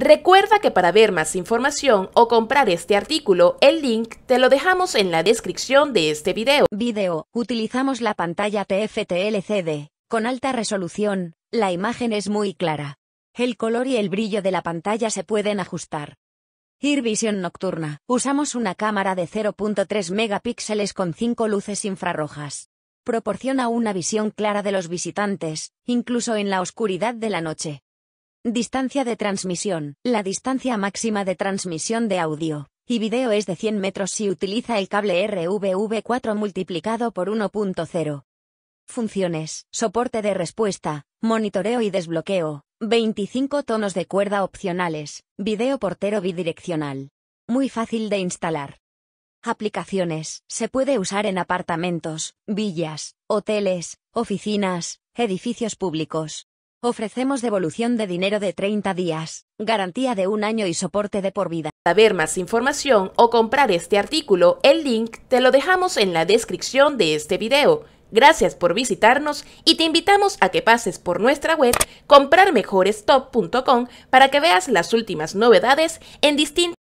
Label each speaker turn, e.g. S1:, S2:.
S1: Recuerda que para ver más información o comprar este artículo, el
S2: link te lo dejamos en la descripción de este video. Video. Utilizamos la pantalla TFT LCD. Con alta resolución, la imagen es muy clara. El color y el brillo de la pantalla se pueden ajustar. Ir visión Nocturna. Usamos una cámara de 0.3 megapíxeles con 5 luces infrarrojas. Proporciona una visión clara de los visitantes, incluso en la oscuridad de la noche. Distancia de transmisión. La distancia máxima de transmisión de audio y video es de 100 metros si utiliza el cable RVV4 multiplicado por 1.0. Funciones. Soporte de respuesta, monitoreo y desbloqueo. 25 tonos de cuerda opcionales. Video portero bidireccional. Muy fácil de instalar. Aplicaciones. Se puede usar en apartamentos, villas, hoteles, oficinas, edificios públicos. Ofrecemos devolución de dinero de 30 días, garantía de un año y soporte de por vida. Para ver más información o comprar
S1: este artículo, el link te lo dejamos en la descripción de este video. Gracias por visitarnos y te invitamos a que pases por nuestra web comprarmejorestop.com para que veas las últimas novedades en distintos